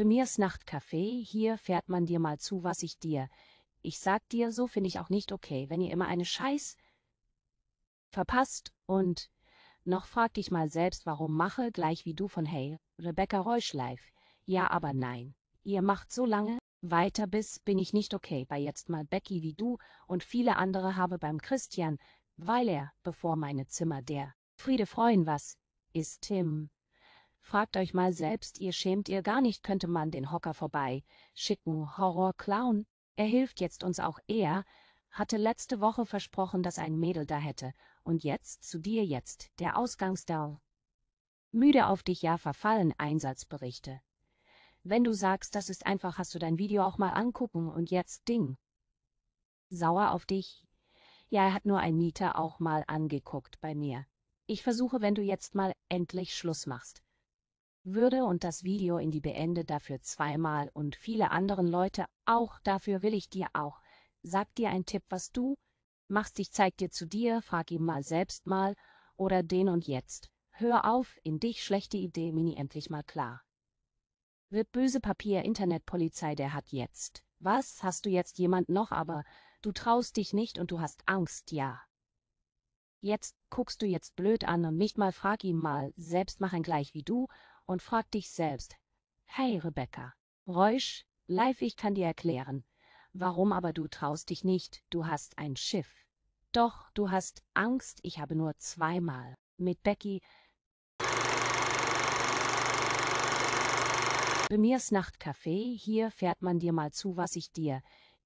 bei Bemirs Nachtcafé, hier fährt man dir mal zu, was ich dir. Ich sag dir, so finde ich auch nicht okay, wenn ihr immer eine Scheiß verpasst und noch frag dich mal selbst, warum mache, gleich wie du von Hey, Rebecca Reusch live. Ja, aber nein, ihr macht so lange, weiter bis bin ich nicht okay bei jetzt mal Becky wie du und viele andere habe beim Christian, weil er, bevor meine Zimmer der Friede freuen was, ist Tim. Fragt euch mal selbst, ihr schämt ihr gar nicht, könnte man den Hocker vorbei schicken. Horrorclown, er hilft jetzt uns auch er, hatte letzte Woche versprochen, dass ein Mädel da hätte, und jetzt zu dir jetzt, der Ausgangsdau. Müde auf dich ja verfallen, Einsatzberichte. Wenn du sagst, das ist einfach, hast du dein Video auch mal angucken und jetzt Ding. Sauer auf dich. Ja, er hat nur ein Mieter auch mal angeguckt bei mir. Ich versuche, wenn du jetzt mal endlich Schluss machst würde und das Video in die Beende dafür zweimal und viele anderen Leute, auch dafür will ich dir auch. Sag dir ein Tipp, was du machst, ich zeig dir zu dir, frag ihm mal selbst mal, oder den und jetzt. Hör auf, in dich schlechte Idee, Mini endlich mal klar. Wird böse Papier Internetpolizei, der hat jetzt. Was hast du jetzt jemand noch, aber du traust dich nicht und du hast Angst, ja. Jetzt guckst du jetzt blöd an und nicht mal frag ihm mal, selbst machen gleich wie du, und frag dich selbst. Hey Rebecca, Reusch, live ich kann dir erklären, warum aber du traust dich nicht, du hast ein Schiff. Doch, du hast Angst, ich habe nur zweimal mit Becky Bei mir ist Nachtcafé, hier fährt man dir mal zu, was ich dir.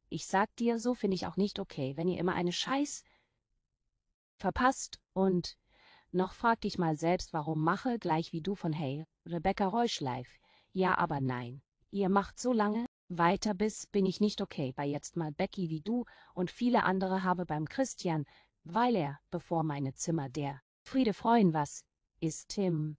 Ich sag dir, so finde ich auch nicht okay, wenn ihr immer eine Scheiß verpasst und noch frag dich mal selbst warum mache gleich wie du von Hey, Rebecca Reusch live. ja aber nein, ihr macht so lange, weiter bis bin ich nicht okay bei jetzt mal Becky wie du und viele andere habe beim Christian, weil er, bevor meine Zimmer der, Friede freuen was, ist Tim.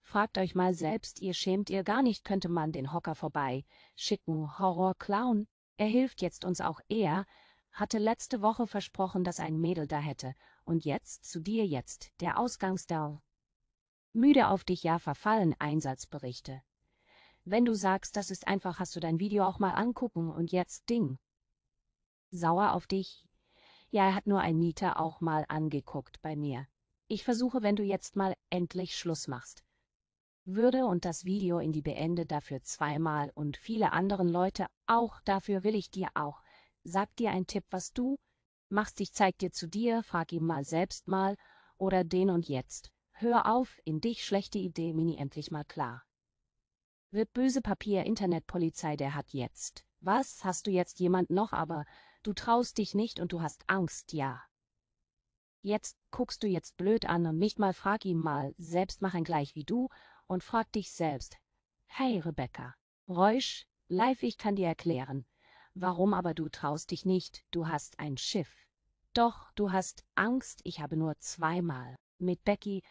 Fragt euch mal selbst, ihr schämt ihr gar nicht, könnte man den Hocker vorbei, schicken Horror-Clown, er hilft jetzt uns auch eher, hatte letzte Woche versprochen, dass ein Mädel da hätte, und jetzt zu dir jetzt, der Ausgangsdau. Müde auf dich ja verfallen Einsatzberichte. Wenn du sagst, das ist einfach, hast du dein Video auch mal angucken und jetzt Ding. Sauer auf dich. Ja, er hat nur ein Mieter auch mal angeguckt bei mir. Ich versuche, wenn du jetzt mal endlich Schluss machst. Würde und das Video in die Beende dafür zweimal und viele anderen Leute auch, dafür will ich dir auch sag dir einen Tipp, was du machst, ich zeig dir zu dir, frag ihm mal selbst mal oder den und jetzt. Hör auf, in dich schlechte Idee, Mini endlich mal klar. Wird böse Papier Internetpolizei, der hat jetzt. Was hast du jetzt jemand noch, aber du traust dich nicht und du hast Angst, ja. Jetzt guckst du jetzt blöd an und nicht mal frag ihm mal, selbst mach ein gleich wie du und frag dich selbst. Hey Rebecca, Reusch, live ich kann dir erklären, Warum aber du traust dich nicht, du hast ein Schiff. Doch, du hast Angst, ich habe nur zweimal, mit Becky,